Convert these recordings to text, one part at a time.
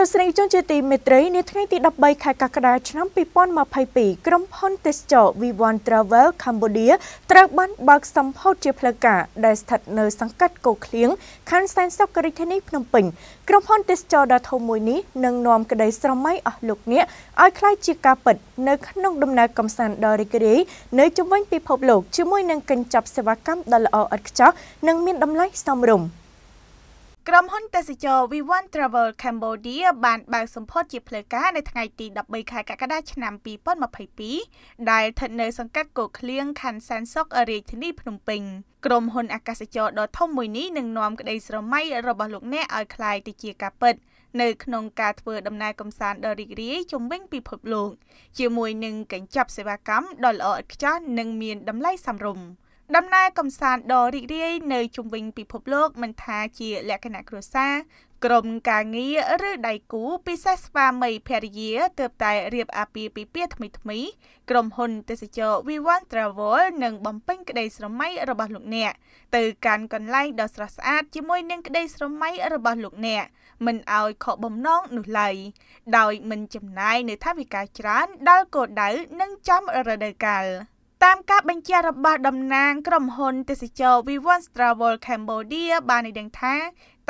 ទស្សនិកជនជាទីមេត្រីនាថ្ងៃទី13ខែកក្កដាឆ្នាំ2022ក្រុមហ៊ុនទេសចរ V1 Travel Cambodia ត្រូវបានបើកសម្ពោធជាផ្លូវការដែលស្ថិតនៅសង្កាត់កូឃ្លៀងខណ្ឌសែនសុខរាជធានីភ្នំពេញក្រុមហ៊ុនទេសចរដ៏ធំមួយនេះនឹងនាំក្តីស្រមៃអស់លោកអ្នកឲ្យคล้ายជាការពិត នៅក្នុងដំណើរកំសាន្តដ៏រីករាយនៅជុំវិញពិភពលោកជាមួយនឹងកញ្ចប់សេវាកម្មដ៏ល្អឥតខ្ចោះនិងមានតម្លៃសមរម្យក្រុមហ៊ុនទេសចរ Vivan Travel Cambodia បានបើកសម្ពោធជាផ្លូវការនៅថ្ងៃទី13ខែកក្កដាឆ្នាំ2022ដែលស្ថិតនៅសង្កាត់កូឃ្លៀងខណ្ឌសានសុករាជធានីភ្នំពេញក្រុមហ៊ុនអាកាសចរដ៏ធំមួយនេះនឹងនាំក្តីស្រមៃរបស់លោកអ្នកឲ្យคลายទៅជាការពិត នៅក្នុងការធ្វើដំណើរកម្សាន្តដ៏រីករាយជុំវិញពិភពលោកជាមួយនឹងកញ្ចប់សេវាកម្មដ៏ល្អឥតខ្ចោះនិងមានតម្លៃសមរម្យដំណើរកំសាន្តដ៏រីករាយនៅជុំវិញពិភពលោក មិនថាជាលក្ខណៈគ្រួសារក្រុមការងារឬដៃគូពិសេសស្វាមីភរិយាទើបតែរៀបអាពាហ៍ពិពាហ៍ថ្មីថ្មីក្រុមហ៊ុនទេសចរ Vivan Travel នឹងបំពេញក្តីស្រមៃរបស់លោកអ្នក ទៅកាន់កន្លែងដ៏ស្រស់ស្អាតជាមួយនឹងក្តីស្រមៃរបស់លោកអ្នក មិនឲ្យខកបំណងនោះឡើយដោយមិនចំណាយនៅថវិកាច្រើនដល់គោលដៅនិងចំរដូវកាល។តាមការបញ្ជារបស់តំណាងក្រុមហ៊ុនទេសចរ Vivon Travel Cambodia បានឲ្យដឹងថា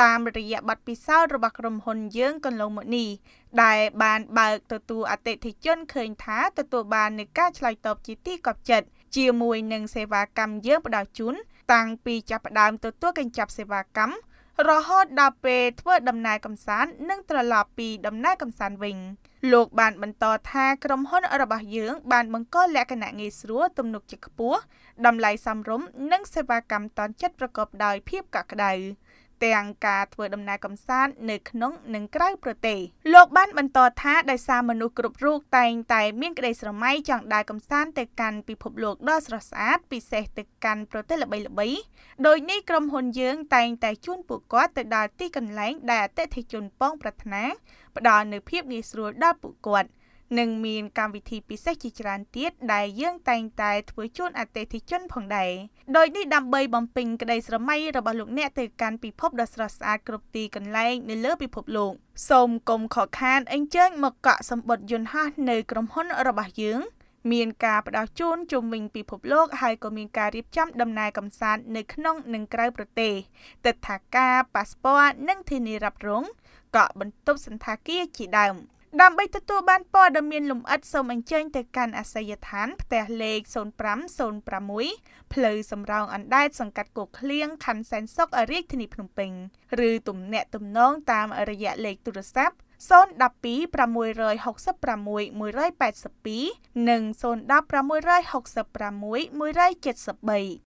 តាមរយៈប័ណ្ណពិសោធន៍របស់ក្រុមហ៊ុនយើងកន្លងមកនេះដែលបានបើកទទួលអតិថិជនឃើញថាទទួលបាននឹងការឆ្លើយតបជាទីកប់ចិត្តជាមួយនឹងសេវាកម្មយើងផ្ដល់ជូនតាំងពីចាប់ផ្ដើមទទួលកញ្ចប់សេវាកម្មរហូតដល់ពេលធ្វើដំណើរកំសាន្តនិងត្រឡប់ពីដំណើរកំសាន្តវិញលោកបានបន្តថាក្រុមហ៊ុនរបស់យើងបានបង្កលក្ខណៈងាយស្រួលទំនុកចិត្តខ្ពស់តម្លៃសមរម្យនិងសេវាកម្មតន់ចិត្តប្រកបដោយភាពកក់ក្ដៅ។ទាំងការធ្វើដំណើរកំសាន្តនៅក្នុងនិងក្រៅប្រទេសលោកបានបន្តថាដោយសារមនុស្សគ្រប់រូបតែងតែមានក្តីស្រមៃចង់ដើរកំសាន្តទៅកាន់ពិភពលោកដ៏ស្រស់ស្អាតពិសេសទៅកាន់ប្រទេសល្បីៗដោយនេះក្រុមហ៊ុនយើងតែងតែជួនពួកគាត់ទៅដល់ទីកន្លែងដែលអតិថិជនពងប្រាថ្នាផ្ដល់នូវភាពងាយស្រួលដល់ពួកគាត់និងមានកម្មវិធីពិសេសជាច្រើនទៀតដែលយើងតែងតែ ធ្វើជូនអតិថិជនផងដែរដោយនេះដើម្បីបំពេញក្តីស្រមៃរបស់លោកអ្នកទៅកាន់ពិភពដ៏ស្រស់ស្អាតគ្រប់ទីកន្លែង នៅលើពិភពលោក សូមកុំខកខានអញ្ជើញមកកក់សម្បត្តិយន្តហោះនៅក្រុមហ៊ុនរបស់យើង មានការផ្ដល់ជូនជំនាញពិភពលោកហើយក៏មានការរៀបចំ ដំណើរកំសាន្តនៅក្នុងនិងក្រៅប្រទេសទឹកថាការប៉ាសពត និងធានារ៉ាប់រងកក់បន្ទប់សន្តាគារជាដើម។ដើម្បីទទួលបានព័ត៌មានលម្អិតសូមអញ្ជើញទៅកាន់អាសយដ្ឋានផ្ទះលេខ0506ផ្លូវសំរោងអណ្ដែតសង្កាត់គោកឃ្លៀងខណ្ឌសែនសុខរាជធានីភ្នំពេញឬទំនាក់ទំនងតាមរយៈលេខទូរស័ព្ទ012 666 182និង010 666 173